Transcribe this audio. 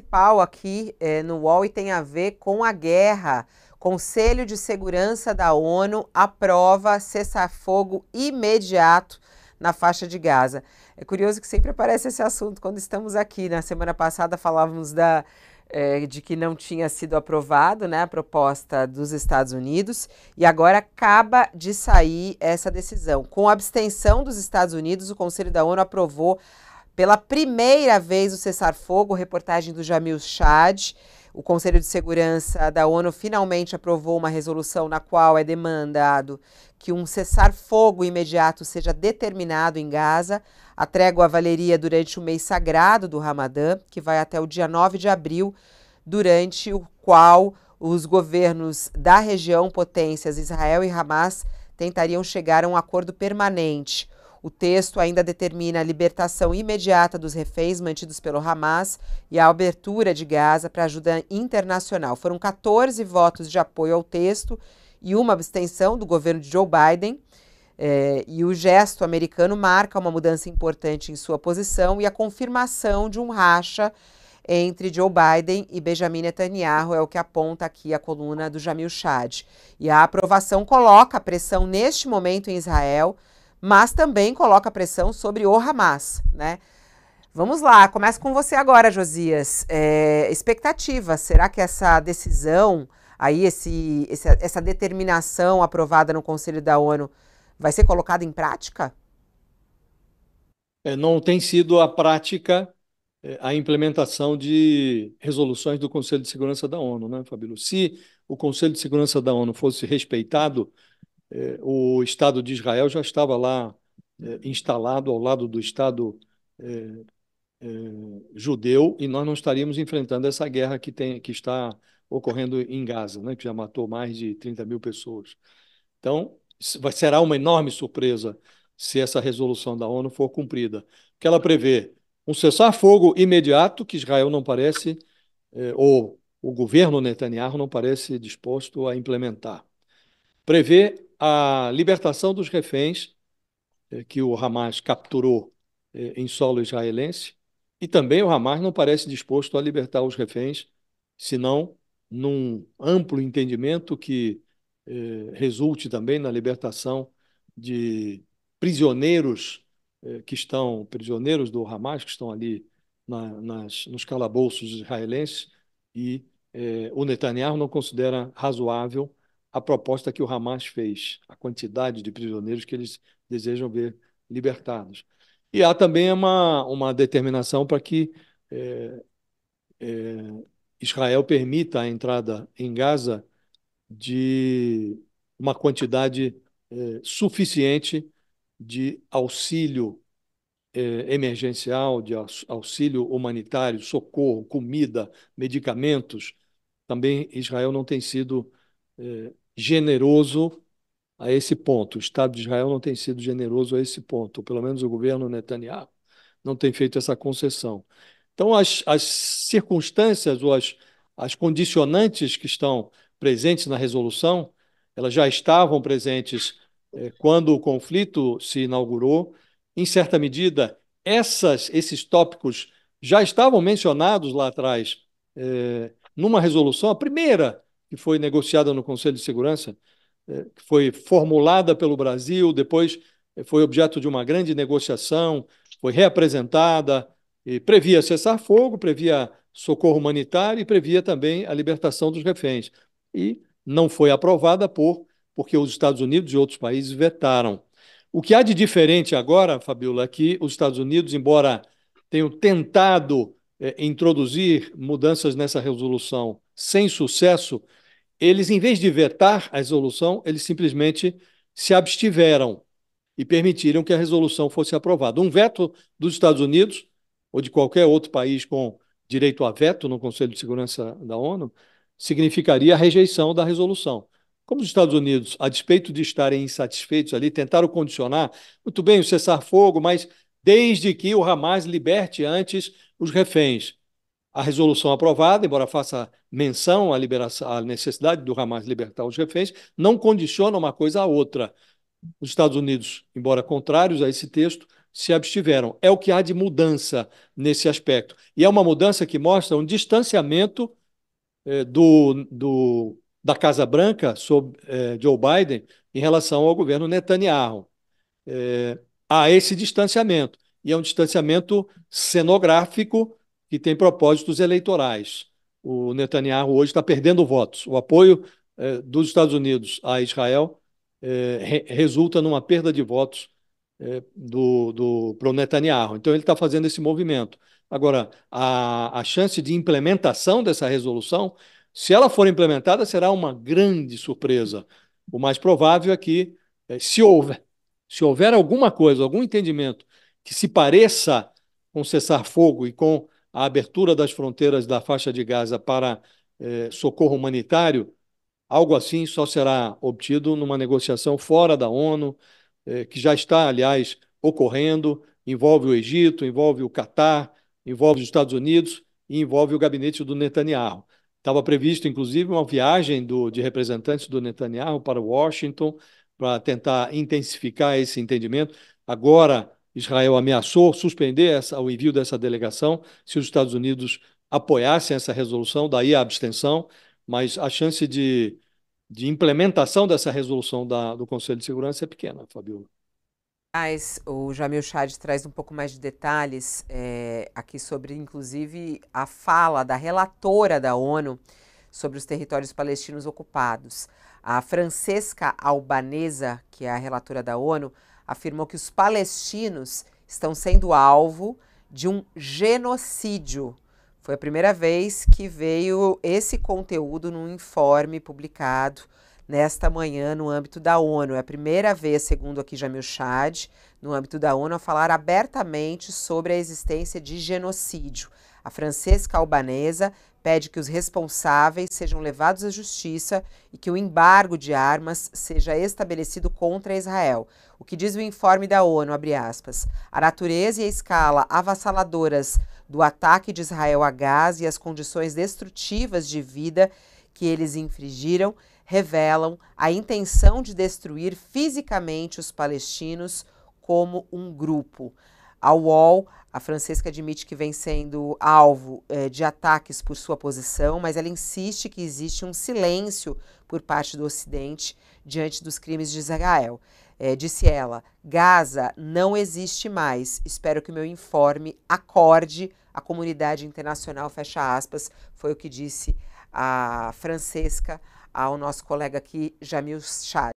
principal aqui é, no UOL e tem a ver com a guerra. Conselho de Segurança da ONU aprova cessar-fogo imediato na faixa de Gaza. É curioso que sempre aparece esse assunto quando estamos aqui. Na né? semana passada falávamos da, é, de que não tinha sido aprovado né, a proposta dos Estados Unidos e agora acaba de sair essa decisão. Com abstenção dos Estados Unidos, o Conselho da ONU aprovou pela primeira vez, o cessar-fogo, reportagem do Jamil Chad, o Conselho de Segurança da ONU finalmente aprovou uma resolução na qual é demandado que um cessar-fogo imediato seja determinado em Gaza. A trégua valeria durante o mês sagrado do Ramadã, que vai até o dia 9 de abril, durante o qual os governos da região, potências Israel e Hamas, tentariam chegar a um acordo permanente. O texto ainda determina a libertação imediata dos reféns mantidos pelo Hamas e a abertura de Gaza para ajuda internacional. Foram 14 votos de apoio ao texto e uma abstenção do governo de Joe Biden. Eh, e o gesto americano marca uma mudança importante em sua posição e a confirmação de um racha entre Joe Biden e Benjamin Netanyahu, é o que aponta aqui a coluna do Jamil Chad. E a aprovação coloca a pressão neste momento em Israel mas também coloca pressão sobre o Hamas, né? Vamos lá, começa com você agora, Josias. É, expectativa, será que essa decisão, aí esse, essa, essa determinação aprovada no Conselho da ONU vai ser colocada em prática? É, não tem sido a prática é, a implementação de resoluções do Conselho de Segurança da ONU, né, Fabílio? Se o Conselho de Segurança da ONU fosse respeitado, eh, o Estado de Israel já estava lá eh, instalado ao lado do Estado eh, judeu e nós não estaríamos enfrentando essa guerra que, tem, que está ocorrendo em Gaza, né, que já matou mais de 30 mil pessoas. Então, será uma enorme surpresa se essa resolução da ONU for cumprida, que ela prevê um cessar-fogo imediato, que Israel não parece, ou o governo Netanyahu não parece disposto a implementar. Prevê a libertação dos reféns eh, que o Hamas capturou eh, em solo israelense, e também o Hamas não parece disposto a libertar os reféns, senão num amplo entendimento que eh, resulte também na libertação de prisioneiros eh, que estão, prisioneiros do Hamas, que estão ali na, nas, nos calabouços israelenses, e eh, o Netanyahu não considera razoável a proposta que o Hamas fez, a quantidade de prisioneiros que eles desejam ver libertados. E há também uma, uma determinação para que é, é, Israel permita a entrada em Gaza de uma quantidade é, suficiente de auxílio emergencial, de auxílio humanitário, socorro, comida, medicamentos. Também Israel não tem sido generoso a esse ponto. O Estado de Israel não tem sido generoso a esse ponto, pelo menos o governo Netanyahu não tem feito essa concessão. Então, as, as circunstâncias ou as, as condicionantes que estão presentes na resolução, elas já estavam presentes eh, quando o conflito se inaugurou. Em certa medida, essas, esses tópicos já estavam mencionados lá atrás eh, numa resolução, a primeira que foi negociada no Conselho de Segurança, é, que foi formulada pelo Brasil, depois é, foi objeto de uma grande negociação, foi reapresentada e previa cessar-fogo, previa socorro humanitário e previa também a libertação dos reféns. E não foi aprovada por porque os Estados Unidos e outros países vetaram. O que há de diferente agora, Fabiola, é que os Estados Unidos, embora tenham tentado é, introduzir mudanças nessa resolução sem sucesso, eles, em vez de vetar a resolução, eles simplesmente se abstiveram e permitiram que a resolução fosse aprovada. Um veto dos Estados Unidos ou de qualquer outro país com direito a veto no Conselho de Segurança da ONU significaria a rejeição da resolução. Como os Estados Unidos, a despeito de estarem insatisfeitos ali, tentaram condicionar, muito bem, o cessar-fogo, mas desde que o Hamas liberte antes os reféns a resolução aprovada, embora faça menção à, liberação, à necessidade do Hamas libertar os reféns, não condiciona uma coisa à outra. Os Estados Unidos, embora contrários a esse texto, se abstiveram. É o que há de mudança nesse aspecto. E é uma mudança que mostra um distanciamento eh, do, do, da Casa Branca, sob eh, Joe Biden, em relação ao governo Netanyahu. Eh, há esse distanciamento. E é um distanciamento cenográfico que tem propósitos eleitorais. O Netanyahu hoje está perdendo votos. O apoio eh, dos Estados Unidos a Israel eh, re resulta numa perda de votos eh, do, do, para o Netanyahu. Então, ele está fazendo esse movimento. Agora, a, a chance de implementação dessa resolução, se ela for implementada, será uma grande surpresa. O mais provável é que, eh, se houver, se houver alguma coisa, algum entendimento que se pareça com cessar-fogo e com a abertura das fronteiras da faixa de Gaza para eh, socorro humanitário, algo assim só será obtido numa negociação fora da ONU, eh, que já está, aliás, ocorrendo, envolve o Egito, envolve o Catar, envolve os Estados Unidos e envolve o gabinete do Netanyahu. Estava previsto, inclusive, uma viagem do, de representantes do Netanyahu para Washington para tentar intensificar esse entendimento. Agora, Israel ameaçou suspender essa, o envio dessa delegação se os Estados Unidos apoiassem essa resolução, daí a abstenção, mas a chance de, de implementação dessa resolução da, do Conselho de Segurança é pequena, Fabiola. Mas o Jamil Chad traz um pouco mais de detalhes é, aqui sobre, inclusive, a fala da relatora da ONU sobre os territórios palestinos ocupados. A Francesca Albanesa, que é a relatora da ONU, afirmou que os palestinos estão sendo alvo de um genocídio. Foi a primeira vez que veio esse conteúdo num informe publicado nesta manhã no âmbito da ONU. É a primeira vez, segundo aqui Jamil Chad, no âmbito da ONU, a falar abertamente sobre a existência de genocídio. A Francesca Albanesa pede que os responsáveis sejam levados à justiça e que o embargo de armas seja estabelecido contra Israel. O que diz o informe da ONU, aspas, A natureza e a escala avassaladoras do ataque de Israel a Gaza e as condições destrutivas de vida que eles infringiram revelam a intenção de destruir fisicamente os palestinos como um grupo. A UOL, a Francesca admite que vem sendo alvo eh, de ataques por sua posição, mas ela insiste que existe um silêncio por parte do Ocidente diante dos crimes de Israel. Eh, disse ela: Gaza não existe mais. Espero que o meu informe acorde a comunidade internacional. Fecha aspas. Foi o que disse a Francesca ao nosso colega aqui, Jamil Chad.